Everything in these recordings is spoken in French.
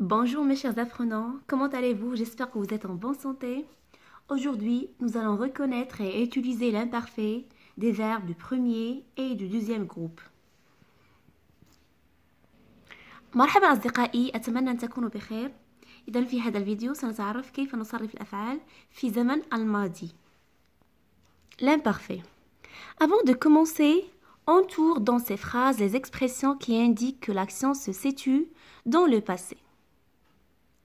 Bonjour mes chers apprenants, comment allez-vous J'espère que vous êtes en bonne santé. Aujourd'hui, nous allons reconnaître et utiliser l'imparfait des verbes du premier et du deuxième groupe. مرحبا أصدقائي تكونوا بخير في هذا الفيديو كيف نصرف في زمن الماضي L'imparfait Avant de commencer, entoure dans ces phrases les expressions qui indiquent que l'action se situe dans le passé.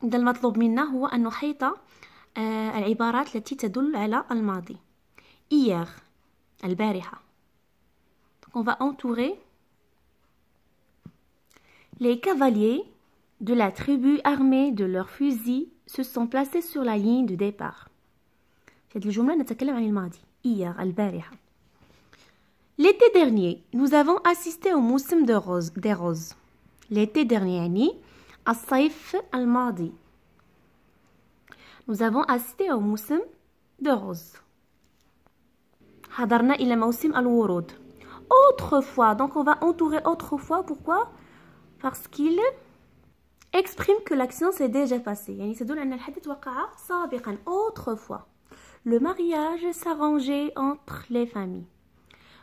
المطلوب منا هو أن نحيط العبارات التي تدل على الماضي hier البارحة donc on va entourer les cavaliers de la tribu armée de leurs fusils se sont placés sur la ligne de départ في هذه نتكلم عن الماضي hier البارحة L'été dernier, nous avons assisté au moussem de rose, des roses. L'été dernier, dit. الصيف Nous avons assisté au موسم de rose. حضرنا موسم الورود. Autrefois, donc on va entourer autrefois. Pourquoi Parce qu'il exprime que l'action s'est déjà passée. يعني الحدث وقع Autrefois. Le mariage s'arrangeait entre les familles.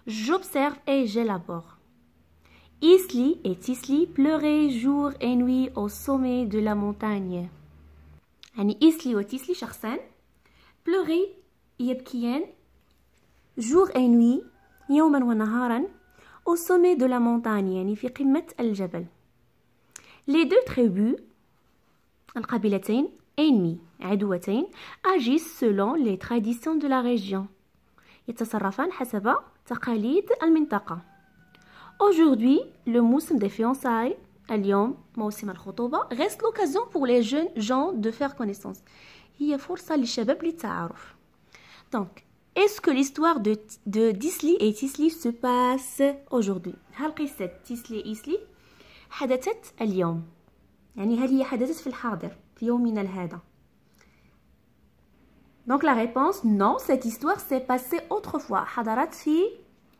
J'observe et j'élabore. Isli et Tisli pleuraient jour et nuit au sommet de la montagne. يعني et Tisli, Charsen pleuraient يبكيان Jour et nuit, au sommet de la montagne يعني في al les deux tribus القبيلتين ennemies agissent selon les traditions de la région يتصرفان حسب تقاليد Aujourd'hui, le moussim des fiançailles, اليوم موسم الخطوبة reste l'occasion pour les jeunes gens de faire connaissance. هي فرصة للشباب للتعارف. Donc, est-ce que l'histoire de, de Disli et Tisli se passe aujourd'hui Cette قصة tisli Isli, حدثت اليوم يعني هل هي حدثت في الحاضر في يومنا هذا Donc la réponse non, cette histoire s'est passée autrefois. حضرت في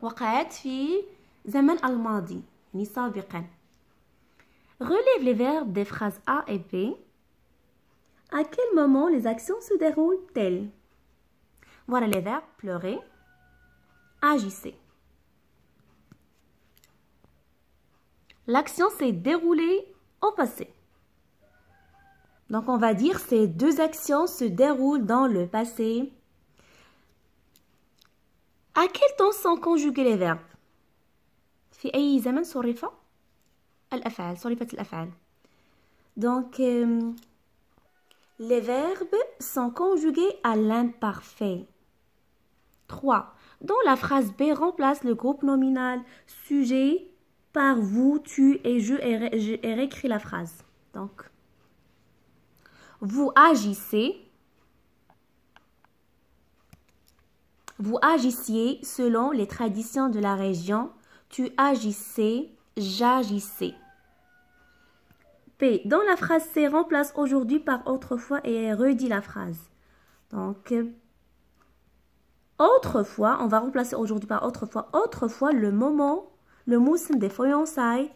وقعت في Al Madi, سابقا Relève les verbes des phrases A et B. À quel moment les actions se déroulent-elles Voilà les verbes pleurer, agissez. L'action s'est déroulée au passé. Donc on va dire ces deux actions se déroulent dans le passé. À quel temps sont conjugués les verbes donc, euh, les verbes sont conjugués à l'imparfait. 3. Dans la phrase B, remplace le groupe nominal sujet par vous, tu et je et, réécris la phrase. Donc, vous agissez. Vous agissiez selon les traditions de la région tu agissais, j'agissais. P. Dans la phrase C, remplace aujourd'hui par autrefois et redit la phrase. Donc, autrefois, on va remplacer aujourd'hui par autrefois. Autrefois, le moment, le moussin des fiançailles,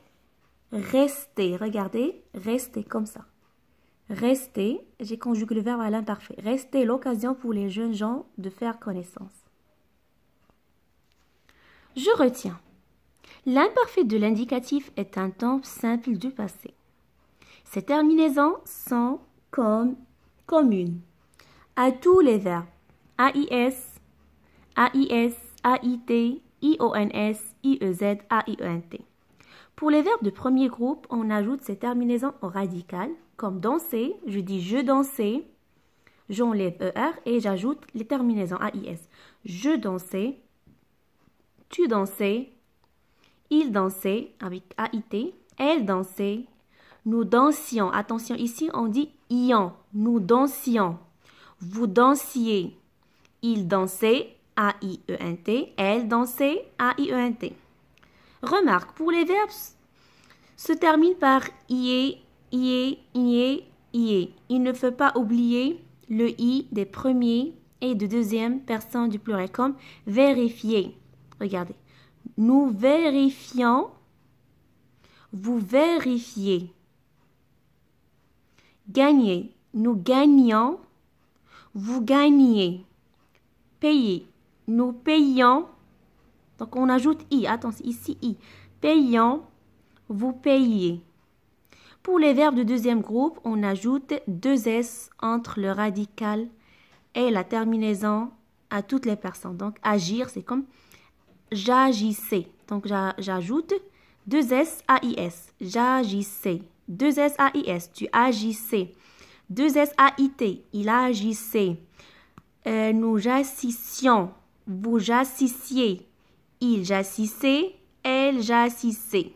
rester. Regardez, rester comme ça. Rester, j'ai conjugué le verbe à l'imparfait. Rester l'occasion pour les jeunes gens de faire connaissance. Je retiens. L'imparfait de l'indicatif est un temps simple du passé. Ces terminaisons sont comme communes à tous les verbes AIS, AIS, AIT, IONS, IEZ, AIENT. Pour les verbes de premier groupe, on ajoute ces terminaisons au radical, comme danser, je dis je dansais, j'enlève ER et j'ajoute les terminaisons AIS. Je dansais, tu dansais, il dansait avec AIT. Elle dansait. Nous dansions. Attention, ici on dit ion. Nous dansions. Vous dansiez. Il dansait. A-I-E-N-T. Elle dansait. A-I-E-N-T. Remarque, pour les verbes se termine par ié, ié, ié, ié. Il ne faut pas oublier le i des premiers et de deuxième personnes du pluriel comme vérifier. Regardez. Nous vérifions. Vous vérifiez. Gagner. Nous gagnons. Vous gagnez. Payer. Nous payons. Donc on ajoute i. Attention, ici i. Payons. Vous payez. Pour les verbes du deuxième groupe, on ajoute deux s entre le radical et la terminaison à toutes les personnes. Donc agir, c'est comme j'agissais. Donc j'ajoute deux s A I S. j'agissais. deux s A I S. tu agissais. deux s A I T. il agissait. Euh, nous jassissions, vous j'assissiez. Il j'assissait, elle j'assissait.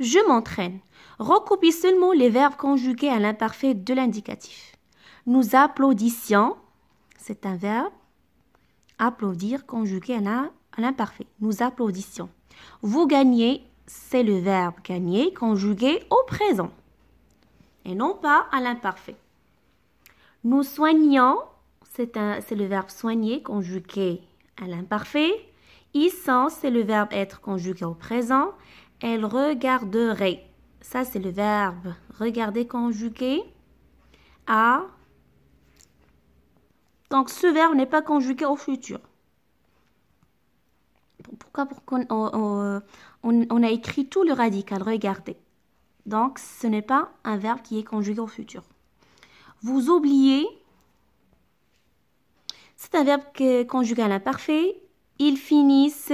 Je m'entraîne. Recopie seulement les verbes conjugués à l'imparfait de l'indicatif. Nous applaudissions, c'est un verbe. Applaudir conjugué à l'imparfait. Nous applaudissions. Vous gagnez, c'est le verbe gagner conjugué au présent et non pas à l'imparfait. Nous soignons, c'est le verbe soigner conjugué à l'imparfait. Ils sont, c'est le verbe être conjugué au présent. Elle regarderait. Ça, c'est le verbe regarder conjugué à donc ce verbe n'est pas conjugué au futur. Pourquoi, on, a écrit tout le radical Regardez. Donc ce n'est pas un verbe qui est conjugué au futur. Vous oubliez. C'est un verbe conjugué à l'imparfait. Ils finissent.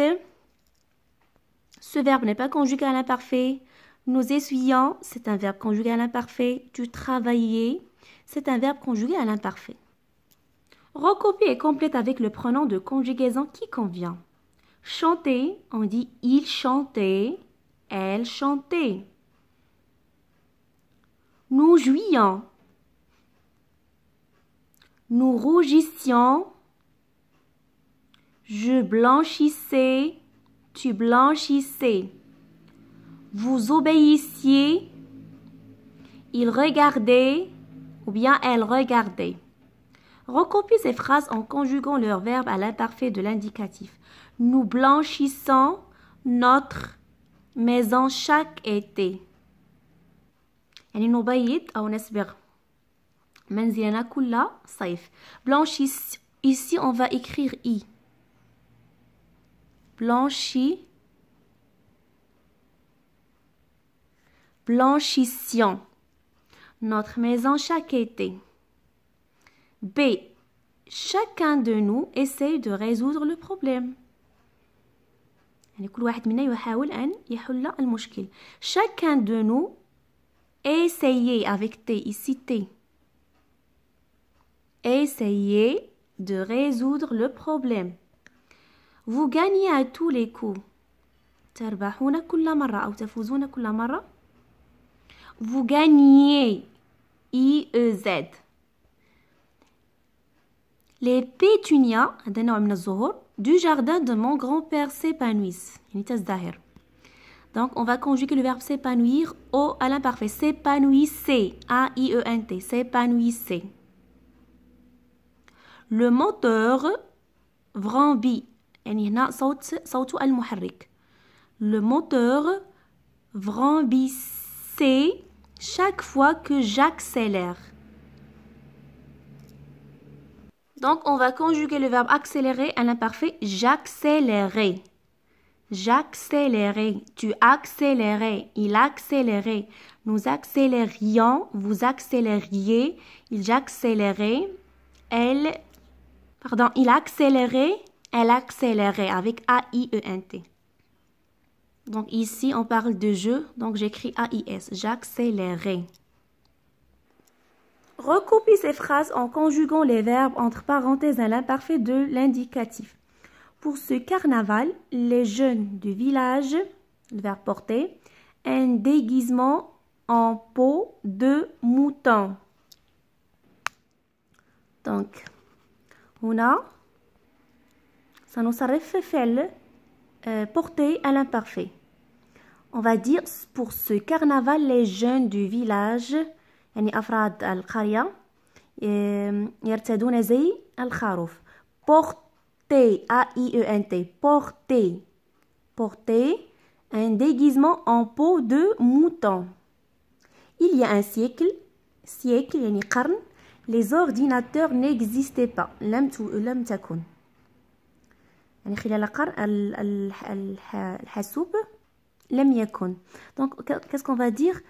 Ce verbe n'est pas conjugué à l'imparfait. Nous essuyons, c'est un verbe conjugué à l'imparfait. Tu travaillais, c'est un verbe conjugué à l'imparfait. Recopie et complète avec le pronom de conjugaison qui convient. Chanter, on dit il chantait, elle chantait. Nous jouions. Nous rougissions. Je blanchissais, tu blanchissais. Vous obéissiez. Il regardait ou bien elle regardait. Recopie ces phrases en conjuguant leur verbe à l'imparfait de l'indicatif. Nous blanchissons notre maison chaque été. يعني نبيض أو نسبغ منزلنا كل صيف. Ici, on va écrire I. Blanchi. Blanchissions. Notre maison chaque été. B. Chacun de nous essaye de résoudre le problème. Chacun de nous essaye avec T ici T. Essayez de résoudre le problème. Vous gagnez à tous les coups. Vous gagnez I e Z les pétunias, du jardin de mon grand-père s'épanouissent. Donc, on va conjuguer le verbe s'épanouir au à l'imparfait. S'épanouissez. A-I-E-N-T. S'épanouissez. Le moteur vrambit. Le moteur vrambissait chaque fois que j'accélère. Donc, on va conjuguer le verbe accélérer à l'imparfait. J'accélérais. J'accélérais. Tu accélérais. Il accélérait. Nous accélérions. Vous accélériez. il accélérait, Elle. Pardon. Il accélérait. Elle accélérait avec A-I-E-N-T. Donc ici, on parle de jeu. Donc j'écris A-I-S. J'accélérais. Recopie ces phrases en conjuguant les verbes entre parenthèses à l'imparfait de l'indicatif. Pour ce carnaval, les jeunes du village, le verbe porter, un déguisement en peau de mouton. Donc, on a, ça nous le euh, porter à l'imparfait. On va dire pour ce carnaval, les jeunes du village يعني افراد يرتدون زي الخروف porter a i e n un déguisement en peau de mouton il y a un siècle siècle les ordinateurs n'existaient pas لم لم تكن يعني خلال الحاسوب donc qu'est-ce qu'on va dire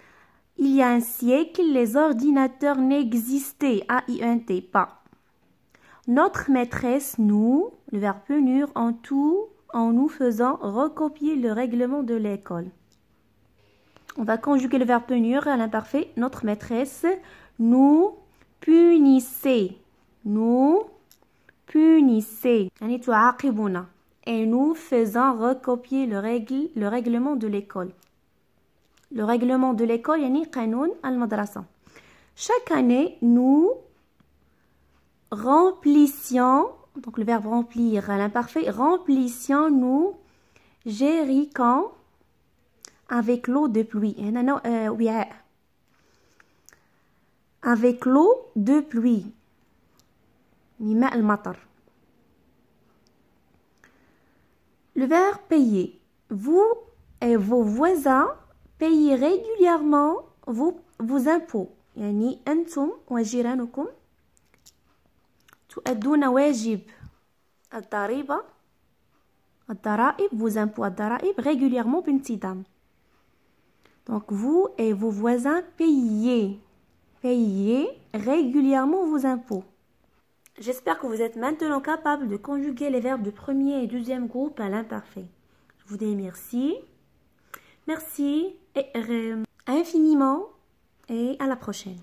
il y a un siècle, les ordinateurs n'existaient, a i pas. Notre maîtresse, nous, le verbe punir, en tout, en nous faisant recopier le règlement de l'école. On va conjuguer le verbe punir à l'imparfait. Notre maîtresse nous punissait. Nous punissait. Et nous faisant recopier le règlement de l'école le règlement de l'école, yani al-Madrasa. Chaque année, nous remplissions, donc le verbe remplir à l'imparfait, remplissions nous jerrican avec l'eau de pluie. Euh, euh, avec l'eau de pluie. Le verbe payer. Vous et vos voisins payez régulièrement vos, vos impôts يعني وجيرانكم تؤدون واجب الضرائب vos impôts régulièrement donc vous et vos voisins payez payez régulièrement vos impôts J'espère que vous êtes maintenant capable de conjuguer les verbes du premier et deuxième groupe à l'imparfait. Je vous dis merci. Merci infiniment et à la prochaine.